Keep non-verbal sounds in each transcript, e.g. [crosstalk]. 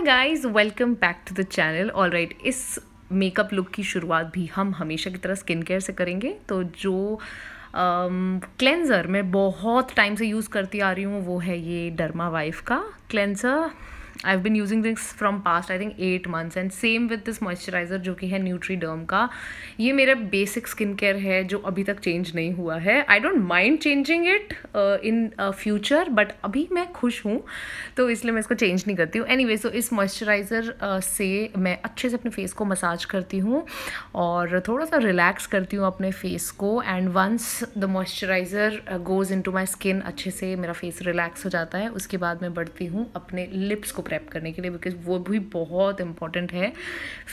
high guys welcome back to the channel all right इस makeup look की शुरुआत भी हम हमेशा की तरह स्किन केयर से करेंगे तो जो क्लेंज़र um, मैं बहुत टाइम से यूज़ करती आ रही हूँ वो है ये डर्मा वाइफ का cleanser I've been using this from past I think eight months and same with this moisturizer जो कि है न्यूट्री डर्म का ये मेरा बेसिक स्किन केयर है जो अभी तक चेंज नहीं हुआ है I don't mind changing it in future but अभी मैं खुश हूँ तो इसलिए मैं इसको चेंज नहीं करती हूँ एनी वे सो इस मॉइस्चराइज़र uh, से मैं अच्छे से अपने फेस को मसाज करती हूँ और थोड़ा सा रिलैक्स करती हूँ अपने फेस को and once the moisturizer goes into my skin अच्छे से मेरा फेस रिलैक्स हो जाता है उसके बाद मैं बढ़ती हूँ अपने लिप्स को प्रेप करने के लिए बिकॉज वो भी बहुत इंपॉर्टेंट है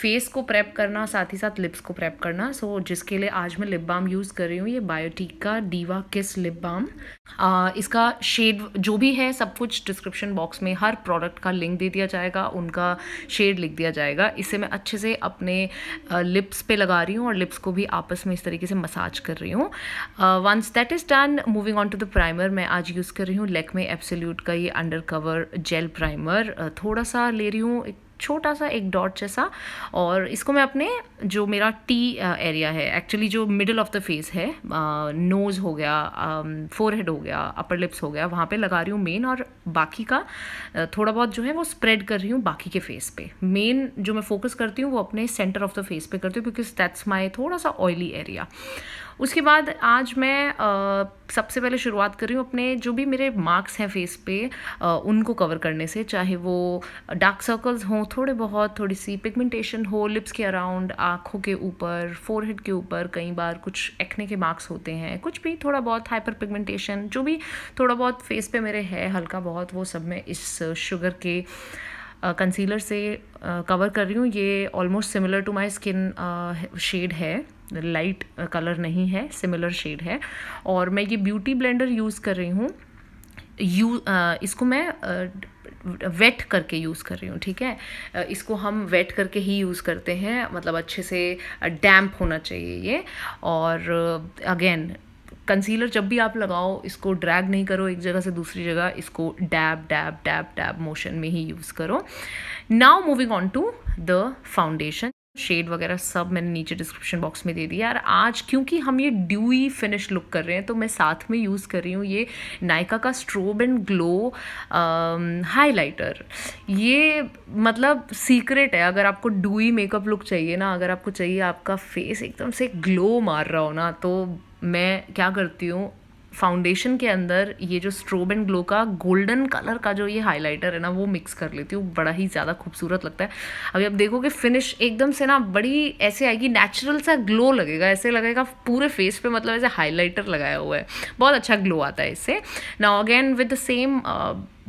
फेस को प्रेप करना साथ ही साथ लिप्स को प्रेप करना सो so, जिसके लिए आज मैं लिप बाम यूज़ कर रही हूँ ये बायोटिक का डीवा किस लिप बाम आ, इसका शेड जो भी है सब कुछ डिस्क्रिप्शन बॉक्स में हर प्रोडक्ट का लिंक दे दिया जाएगा उनका शेड लिख दिया जाएगा इसे मैं अच्छे से अपने लिप्स पे लगा रही हूँ और लिप्स को भी आपस में इस तरीके से मसाज कर रही हूँ once that is done moving on to the primer मैं आज यूज़ कर रही हूँ लेक में का ये अंडर कवर जेल प्राइमर थोड़ा सा ले रही हूँ एक छोटा सा एक डॉट जैसा और इसको मैं अपने जो मेरा टी एरिया है एक्चुअली जो मिडल ऑफ द फेस है नोज़ हो गया फोरहेड हो गया अपर लिप्स हो गया वहाँ पे लगा रही हूँ मेन और बाकी का थोड़ा बहुत जो है वो स्प्रेड कर रही हूँ बाकी के फेस पे मेन जो मैं फोकस करती हूँ वो अपने सेंटर ऑफ द फेस पे करती हूँ बिकॉज दैट्स माई थोड़ा सा ऑयली एरिया उसके बाद आज मैं आ, सबसे पहले शुरुआत कर रही हूँ अपने जो भी मेरे मार्क्स हैं फेस पे आ, उनको कवर करने से चाहे वो डार्क सर्कल्स हों थोड़े बहुत थोड़ी सी पिगमेंटेशन हो लिप्स के अराउंड आँखों के ऊपर फोरहेड के ऊपर कई बार कुछ एक्ने के मार्क्स होते हैं कुछ भी थोड़ा बहुत हाइपर पिगमेंटेशन जो भी थोड़ा बहुत फेस पे मेरे है हल्का बहुत वो सब मैं इस शुगर के कंसीलर से कवर कर रही हूँ ये almost similar to my skin shade है लाइट कलर uh, नहीं है सिमिलर शेड है और मैं ये ब्यूटी ब्लेंडर यूज़ कर रही हूँ यू uh, इसको मैं वेट uh, करके यूज़ कर रही हूँ ठीक है इसको हम वेट करके ही यूज़ करते हैं मतलब अच्छे से डैम्प होना चाहिए ये और अगेन कंसीलर जब भी आप लगाओ इसको ड्रैग नहीं करो एक जगह से दूसरी जगह इसको dab dab dab dab motion में ही यूज़ करो now moving on to the foundation shade वगैरह सब मैंने नीचे डिस्क्रिप्शन बॉक्स में दे दिया यार आज क्योंकि हम ये ड्यूई फिनिश लुक कर रहे हैं तो मैं साथ में यूज़ कर रही हूँ ये नायका का स्ट्रोब एंड ग्लो हाइलाइटर ये मतलब सीक्रेट है अगर आपको ड्यूई मेकअप लुक चाहिए ना अगर आपको चाहिए आपका फेस एकदम से ग्लो मार रहा हो ना तो मैं क्या करती हूँ फाउंडेशन के अंदर ये जो स्ट्रोब एंड ग्लो का गोल्डन कलर का जो ये हाइलाइटर है ना वो मिक्स कर लेती हूँ बड़ा ही ज़्यादा खूबसूरत लगता है अभी आप देखोगे फिनिश एकदम से ना बड़ी ऐसे आएगी नेचुरल सा ग्लो लगेगा ऐसे लगेगा पूरे फेस पे मतलब ऐसे हाइलाइटर लगाया हुआ है बहुत अच्छा ग्लो आता है इससे ना again with the same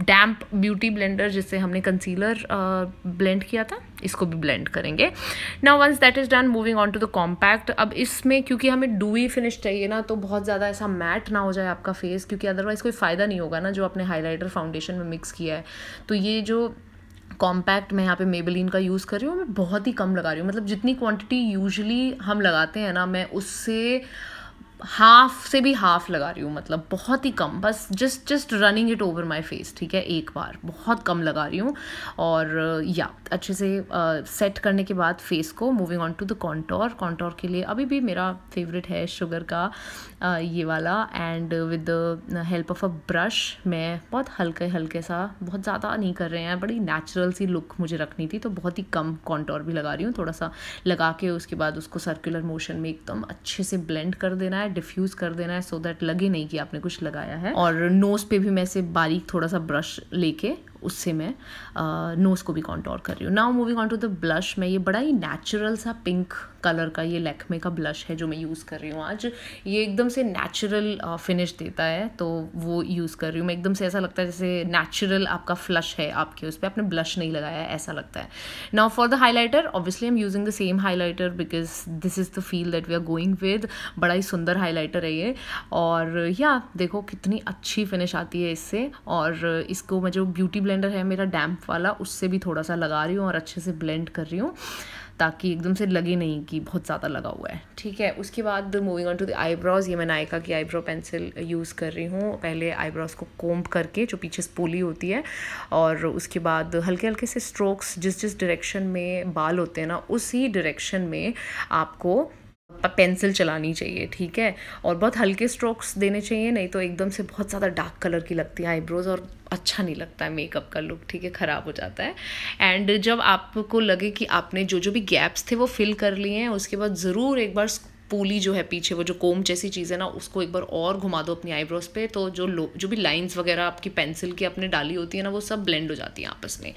damp beauty blender जिससे हमने कंसीलर ब्लेंड uh, किया था इसको भी ब्लेंड करेंगे now once that is done moving on to the compact अब इसमें क्योंकि हमें डूई फिनिश चाहिए ना तो बहुत ज़्यादा ऐसा मैट ना हो जाए आपका फेस क्योंकि अदरवाइज़ कोई फ़ायदा नहीं होगा ना जो आपने हाईलाइटर फाउंडेशन में मिक्स किया है तो ये जो कॉम्पैक्ट मैं यहाँ पे मेबलिन का यूज़ कर रही हूँ मैं बहुत ही कम लगा रही हूँ मतलब जितनी क्वांटिटी यूजली हम लगाते हैं ना मैं उससे हाफ से भी हाफ लगा रही हूँ मतलब बहुत ही कम बस just just running it over my face ठीक है एक बार बहुत कम लगा रही हूँ और या अच्छे से सेट uh, करने के बाद फेस को moving on to the contour contour के लिए अभी भी मेरा फेवरेट है शुगर का uh, ये वाला and with the help of a brush मैं बहुत हल्के हल्के सा बहुत ज़्यादा नहीं कर रहे हैं बड़ी नेचुरल सी लुक मुझे रखनी थी तो बहुत ही कम कॉन्टोर भी लगा रही हूँ थोड़ा सा लगा के उसके बाद उसको सर्कुलर मोशन में एकदम अच्छे से ब्लेंड कर देना है है डिफ्यूज कर देना है सो so दैट लगे नहीं कि आपने कुछ लगाया है और नोज़ पे भी मैं से बारीक थोड़ा सा ब्रश लेके उससे मैं नोज़ को भी कॉन्टोर कर रही हूँ now moving on to the blush मैं ये बड़ा ही नेचुरल सा पिंक कलर का ये लैक्मे का ब्लश है जो मैं यूज़ कर रही हूँ आज ये एकदम से नेचुरल फिनिश देता है तो वो यूज़ कर रही हूँ मैं एकदम से ऐसा लगता है जैसे नेचुरल आपका फ्लश है आपके उस पर आपने ब्लश नहीं लगाया ऐसा लगता है now for the highlighter obviously am using the same highlighter because this is the feel that we are going with बड़ा ही सुंदर हाईलाइटर है ये और या देखो कितनी अच्छी फिनिश आती है इससे और इसको मैं जो ब्यूटी ब्लेंडर है मेरा डैम्प वाला उससे भी थोड़ा सा लगा रही हूँ और अच्छे से ब्लेंड कर रही हूँ ताकि एकदम से लगे नहीं कि बहुत ज़्यादा लगा हुआ है ठीक है उसके बाद moving on to the eyebrows ये मैं नायका की आईब्रो पेंसिल यूज़ कर रही हूँ पहले आईब्रोज को कोम्ब करके जो पीछे स्पोली होती है और उसके बाद हल्के हल्के से स्ट्रोक्स जिस जिस डायरेक्शन में बाल होते हैं ना उसी डायरेक्शन में आपको पेंसिल चलानी चाहिए ठीक है और बहुत हल्के स्ट्रोक्स देने चाहिए नहीं तो एकदम से बहुत ज़्यादा डार्क कलर की लगती है आईब्रोज़ और अच्छा नहीं लगता है मेकअप का लुक ठीक है ख़राब हो जाता है एंड जब आपको लगे कि आपने जो जो भी गैप्स थे वो फिल कर लिए हैं उसके बाद ज़रूर एक बार पूली जो है पीछे वो जो कोम जैसी चीज़ है ना उसको एक बार और घुमा दो अपनी आईब्रोज़ पे तो जो लो जो भी लाइंस वगैरह आपकी पेंसिल की आपने डाली होती है ना वो सब ब्लेंड हो जाती है आपस में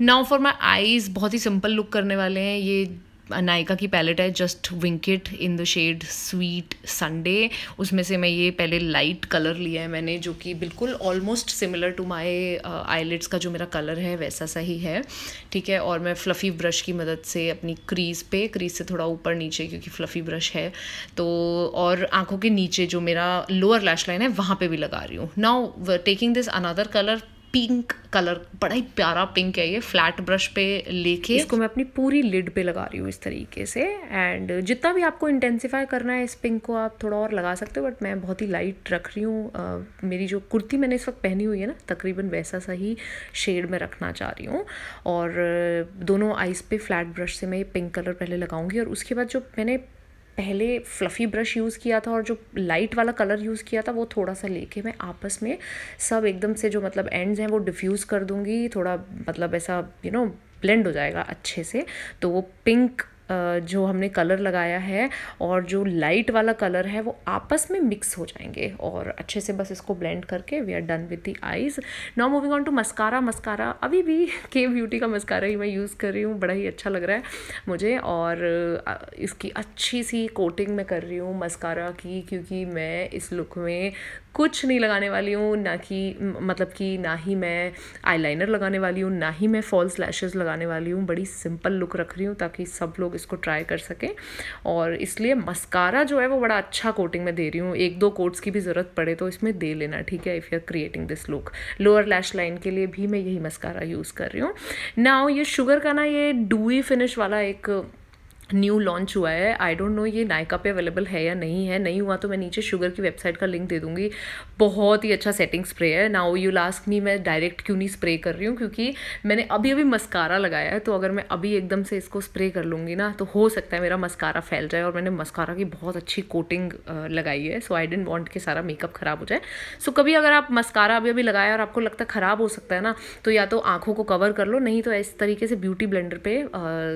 नाउ फॉर माई आईज़ बहुत ही सिंपल लुक करने वाले हैं ये नायका की पैलेट है just wink it in the shade sweet Sunday उसमें से मैं ये पहले लाइट कलर लिया है मैंने जो कि बिल्कुल almost similar to my eyelids का जो मेरा कलर है वैसा सा ही है ठीक है और मैं फ्लफ़ी ब्रश की मदद से अपनी क्रीज़ पे क्रीज़ से थोड़ा ऊपर नीचे क्योंकि फ्लफ़ी ब्रश है तो और आँखों के नीचे जो मेरा लोअर लैश लाइन है वहाँ पर भी लगा रही हूँ now taking this another colour pink colour बड़ा ही प्यारा पिंक है ये फ्लैट ब्रश पे लेके इसको मैं अपनी पूरी लिड पे लगा रही हूँ इस तरीके से एंड जितना भी आपको इंटेंसिफाई करना है इस पिंक को आप थोड़ा और लगा सकते हो बट मैं बहुत ही लाइट रख रही हूँ मेरी जो कुर्ती मैंने इस वक्त पहनी हुई है ना तकरीबन वैसा सा ही शेड में रखना चाह रही हूँ और दोनों आइस पे फ्लैट ब्रश से मैं ये पिंक कलर पहले लगाऊंगी और उसके बाद जो मैंने पहले फ्लफ़ी ब्रश यूज़ किया था और जो लाइट वाला कलर यूज़ किया था वो थोड़ा सा लेके मैं आपस में सब एकदम से जो मतलब एंड्स हैं वो डिफ्यूज़ कर दूँगी थोड़ा मतलब ऐसा यू नो ब्लेंड हो जाएगा अच्छे से तो वो पिंक जो हमने कलर लगाया है और जो लाइट वाला कलर है वो आपस में मिक्स हो जाएंगे और अच्छे से बस इसको ब्लेंड करके we are done with the eyes now moving on to mascara mascara अभी भी के [laughs] ब्यूटी का मस्कारा ही मैं यूज़ कर रही हूँ बड़ा ही अच्छा लग रहा है मुझे और इसकी अच्छी सी कोटिंग मैं कर रही हूँ मस्कारा की क्योंकि मैं इस लुक में कुछ नहीं लगाने वाली हूँ ना कि मतलब कि ना ही मैं आईलाइनर लगाने वाली हूँ ना ही मैं फॉल्स लैशेज़ लगाने वाली हूँ बड़ी सिंपल लुक रख रही हूँ ताकि सब लोग इसको ट्राई कर सकें और इसलिए मस्कारा जो है वो बड़ा अच्छा कोटिंग में दे रही हूँ एक दो कोट्स की भी ज़रूरत पड़े तो इसमें दे लेना ठीक है if you are creating this look lower lash line के लिए भी मैं यही मस्कारा यूज़ कर रही हूँ नाउ ये शुगर का ना ये डूई फिनिश वाला एक न्यू लॉन्च हुआ है आई डोंट नो ये नायका पे अवेलेबल है या नहीं है नहीं हुआ तो मैं नीचे शुगर की वेबसाइट का लिंक दे दूँगी बहुत ही अच्छा सेटिंग स्प्रे है ना यू लास्ट मी मैं डायरेक्ट क्यों नहीं स्प्रे कर रही हूँ क्योंकि मैंने अभी अभी मस्कारा लगाया है तो अगर मैं अभी एकदम से इसको स्प्रे कर लूँगी ना तो हो सकता है मेरा मस्कारा फैल जाए और मैंने मस्कारा की बहुत अच्छी कोटिंग लगाई है सो आई डेंट वॉन्ट कि सारा मेकअप ख़राब हो जाए सो so, कभी अगर आप मस्कारा अभी अभी लगाया और आपको लगता ख़राब हो सकता है ना तो या तो आंखों को कवर कर लो नहीं तो इस तरीके से ब्यूटी ब्लेंडर पे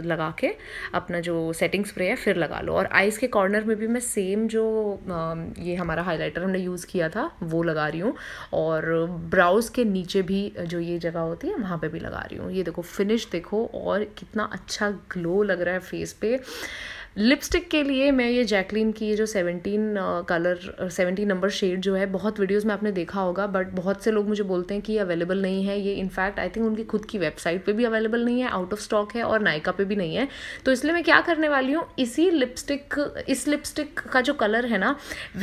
लगा के अपना जो सेटिंग स्प्रे है फिर लगा लो और आइज़ के कॉर्नर में भी मैं सेम जो ये हमारा हाइलाइटर हमने यूज़ किया था वो लगा रही हूँ और ब्राउज़ के नीचे भी जो ये जगह होती है वहाँ पे भी लगा रही हूँ ये देखो फिनिश देखो और कितना अच्छा ग्लो लग रहा है फेस पे लिपस्टिक के लिए मैं ये जैकलिन की ये जो seventeen colour seventeen number shade जो है बहुत वीडियोस में आपने देखा होगा बट बहुत से लोग मुझे बोलते हैं कि ये अवेलेबल नहीं है ये इनफैक्ट आई थिंक उनकी खुद की वेबसाइट पे भी अवेलेबल नहीं है आउट ऑफ स्टॉक है और नायका पे भी नहीं है तो इसलिए मैं क्या करने वाली हूँ इसी लिपस्टिक इस लिपस्टिक का जो कलर है ना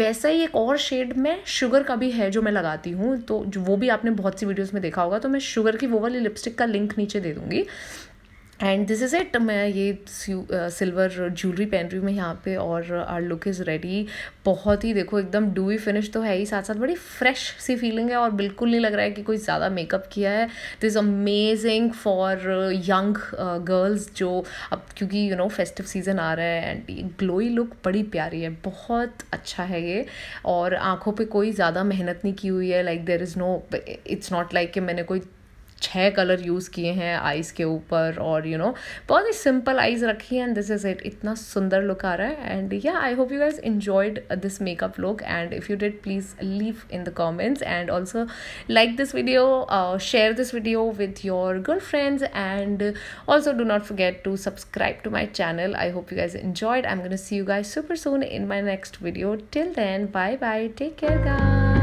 वैसा ही एक और शेड में शुगर का भी है जो मैं लगाती हूँ तो वो भी आपने बहुत सी वीडियोज़ में देखा होगा तो मैं शुगर की वो वाली लिपस्टिक का लिंक नीचे दे दूँगी एंड दिस इज़ इट मैं ये सिल्वर ज्वेलरी पहन रही हूँ मैं यहाँ पे और आर लुक इज़ रेडी बहुत ही देखो एकदम डूई फिनिश तो है ही साथ साथ बड़ी फ्रेश सी फीलिंग है और बिल्कुल नहीं लग रहा है कि कोई ज़्यादा मेकअप किया है this amazing for young girls जो अब क्योंकि यू नो फेस्टिव सीजन आ रहा है एंड ये ग्लोई लुक बड़ी प्यारी है बहुत अच्छा है ये और आँखों पर कोई ज़्यादा मेहनत नहीं की हुई है like there is no it's not like कि मैंने कोई छः कलर यूज़ किए हैं आइज़ के ऊपर और यू नो बहुत ही सिंपल आइज़ रखी हैं एंड दिस इज़ इट इतना सुंदर लुक आ रहा है and yeah I hope you guys enjoyed this makeup look and if you did please leave in the comments and also like this video share this video with your girl friends and also do not to subscribe to my channel I hope you you enjoyed I am gonna see you guys super soon in my next video till then bye bye take care guys